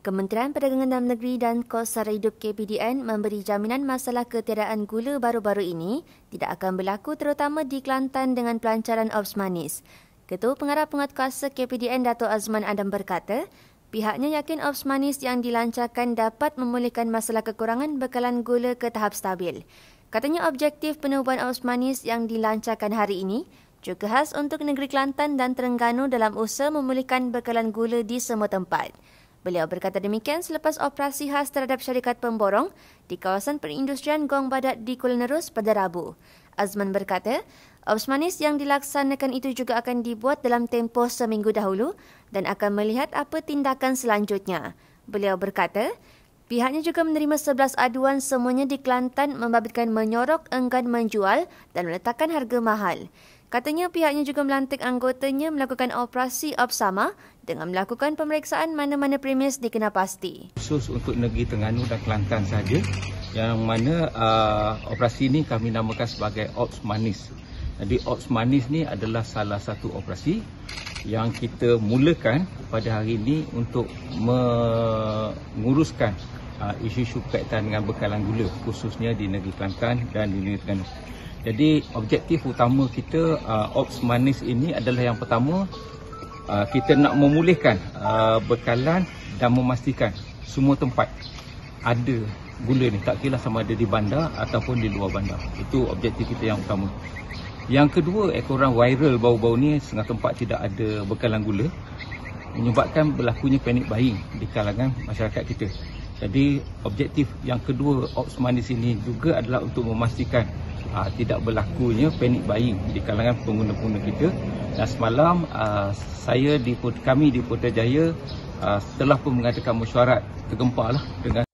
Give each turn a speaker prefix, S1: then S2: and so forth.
S1: Kementerian Perdagangan Dalam Negeri dan Kos Sara Hidup KPDN memberi jaminan masalah ketiadaan gula baru-baru ini tidak akan berlaku terutama di Kelantan dengan pelancaran Ops Manis. Ketua Pengarah Penguat Kuasa KPDN Dato' Azman Adam berkata, pihaknya yakin Ops Manis yang dilancarkan dapat memulihkan masalah kekurangan bekalan gula ke tahap stabil. Katanya objektif penubuhan Ops Manis yang dilancarkan hari ini juga khas untuk negeri Kelantan dan Terengganu dalam usaha memulihkan bekalan gula di semua tempat. Beliau berkata demikian selepas operasi khas terhadap syarikat pemborong di kawasan perindustrian Gong Badat di Kuala Nerus pada Rabu. Azman berkata, Ops manis yang dilaksanakan itu juga akan dibuat dalam tempoh seminggu dahulu dan akan melihat apa tindakan selanjutnya. Beliau berkata, pihaknya juga menerima 11 aduan semuanya di Kelantan membabitkan menyorok enggan menjual dan meletakkan harga mahal. Katanya pihaknya juga melantik anggotanya melakukan operasi Opsama dengan melakukan pemeriksaan mana-mana premis dikenal pasti.
S2: Khusus untuk negeri Terengganu dan Kelantan saja yang mana uh, operasi ini kami namakan sebagai Ops Manis. Jadi Ops Manis ni adalah salah satu operasi yang kita mulakan pada hari ini untuk menguruskan uh, isu-isu kaitan dengan bekalan gula khususnya di negeri Kelantan dan di negeri Terengganu. Jadi objektif utama kita uh, Ops Manis ini adalah yang pertama uh, kita nak memulihkan uh, bekalan dan memastikan semua tempat ada gula ni tak kira sama ada di bandar ataupun di luar bandar. Itu objektif kita yang utama. Yang kedua, ekoran viral bau-bau ni setengah tempat tidak ada bekalan gula menyebabkan berlakunya panic buying di kalangan masyarakat kita. Jadi objektif yang kedua Ops Manis ini juga adalah untuk memastikan uh, tidak berlakunya panic buying di kalangan pengguna-pengguna kita dan semalam uh, saya di kami di Putrajaya uh, telah pun mengadakan mesyuarat tergempar lah dengan